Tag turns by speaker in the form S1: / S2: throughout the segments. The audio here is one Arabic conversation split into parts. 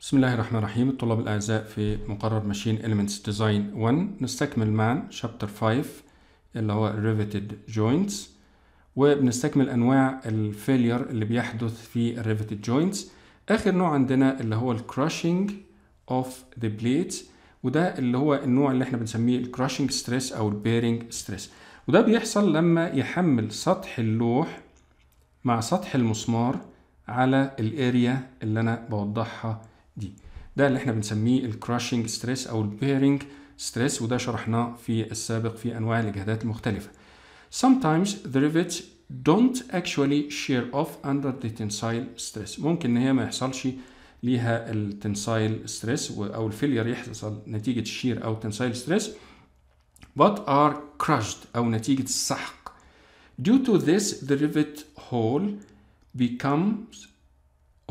S1: بسم الله الرحمن الرحيم الطلاب الأعزاء في مقرر ماشين Elements Design 1 نستكمل مع شابتر 5 اللي هو Riveted Joints وبنستكمل أنواع الفيلير اللي بيحدث في Riveted Joints آخر نوع عندنا اللي هو Crushing of the بليتس وده اللي هو النوع اللي احنا بنسميه Crushing Stress أو Bearing Stress وده بيحصل لما يحمل سطح اللوح مع سطح المسمار على الاريا اللي انا بوضحها دي ده اللي احنا بنسميه الكراشنج ستريس او البيرنج ستريس وده شرحناه في السابق في انواع الاجهادات المختلفه sometimes the rivets don't actually shear off under the tensile stress ممكن ان هي ما يحصلش ليها التنسايل ستريس او الفيلير يحصل نتيجه الشير او تنسايل ستريس but are crushed او نتيجه السحق due to this the rivet hole becomes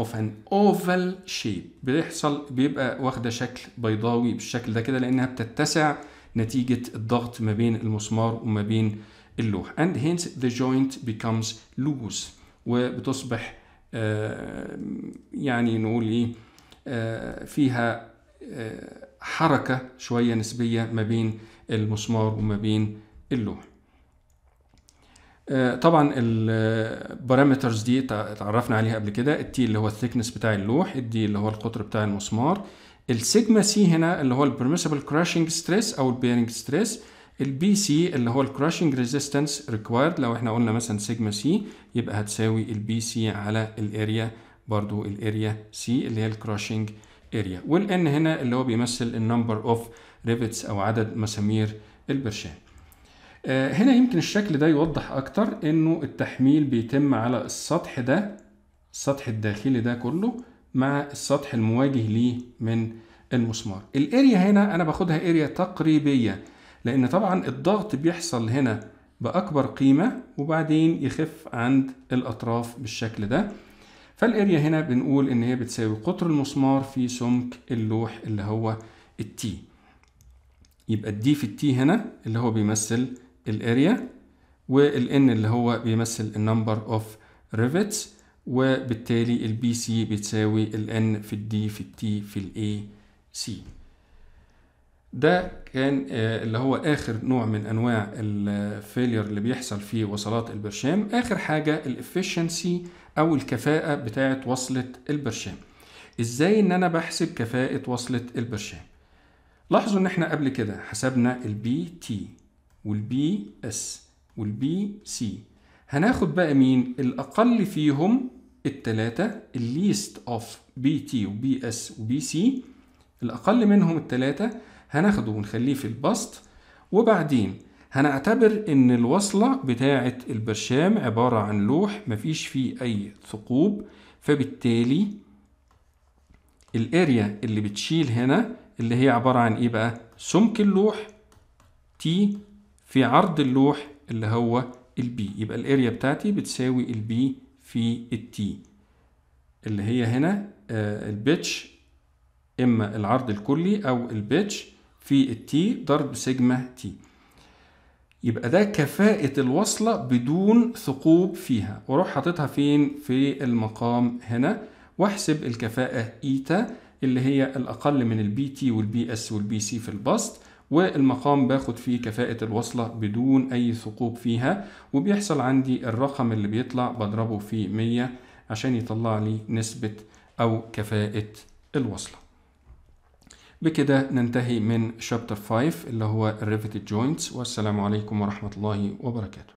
S1: of an oval shape بيحصل بيبقى واخده شكل بيضاوي بالشكل ده كده لانها بتتسع نتيجه الضغط ما بين المسمار وما بين اللوح and hence the joint becomes loose وبتصبح آه يعني نقول ايه آه فيها آه حركه شويه نسبيه ما بين المسمار وما بين اللوح آه، طبعا البارامترز دي اتعرفنا عليها قبل كده التي اللي هو الثيكنس بتاع اللوح الدي اللي هو القطر بتاع المسمار السيجما سي هنا اللي هو البرميسبل كراشنج ستريس او البيرنج ستريس البي سي اللي هو الكراشنج ريزيستنس ريكوايرد لو احنا قلنا مثلا سيجما سي يبقى هتساوي البي سي على الاريا برضو الاريا سي اللي هي الكراشنج اريا والان هنا اللي هو بيمثل النمبر اوف ريفيتس او عدد مسامير البرشام آه، هنا يمكن الشكل ده يوضح اكتر انه التحميل بيتم على السطح ده السطح الداخلي ده كله مع السطح المواجه ليه من المسمار الاريا هنا انا باخدها اريا تقريبيه لان طبعا الضغط بيحصل هنا باكبر قيمه وبعدين يخف عند الاطراف بالشكل ده فالاريا هنا بنقول ان هي بتساوي قطر المسمار في سمك اللوح اللي هو التي يبقى الدي في التي هنا اللي هو بيمثل الاريا والان اللي هو بيمثل النمبر اوف ريفيتس وبالتالي البي سي بتساوي الان في الدي في التي في الاي سي ده كان آه، اللي هو اخر نوع من انواع الفيلير اللي بيحصل في وصلات البرشام اخر حاجه الافشنسي او الكفاءه بتاعه وصله البرشام ازاي ان انا بحسب كفاءه وصله البرشام لاحظوا ان احنا قبل كده حسبنا البي تي والبي اس والبي سي هناخد بقى مين الاقل فيهم التلاتة الليست اوف بي تي وبي اس وبي سي الاقل منهم التلاتة هناخده ونخليه في البسط وبعدين هنعتبر ان الوصلة بتاعة البرشام عبارة عن لوح مفيش فيه اي ثقوب فبالتالي الاريا اللي بتشيل هنا اللي هي عبارة عن ايه بقى سمك اللوح تي في عرض اللوح اللي هو البي يبقى الاريا بتاعتي بتساوي البي في التي اللي هي هنا آه، البيتش اما العرض الكلي او البيتش في التي ضرب سيجما تي يبقى ده كفاءة الوصلة بدون ثقوب فيها واروح حاططها فين في المقام هنا واحسب الكفاءة ايتا اللي هي الاقل من البي تي والبي اس والبي سي في البسط والمقام باخد فيه كفاءة الوصلة بدون أي ثقوب فيها وبيحصل عندي الرقم اللي بيطلع بضربه في 100 عشان يطلع لي نسبة أو كفاءة الوصلة بكده ننتهي من شابتر 5 اللي هو الريفتد جوينتس والسلام عليكم ورحمة الله وبركاته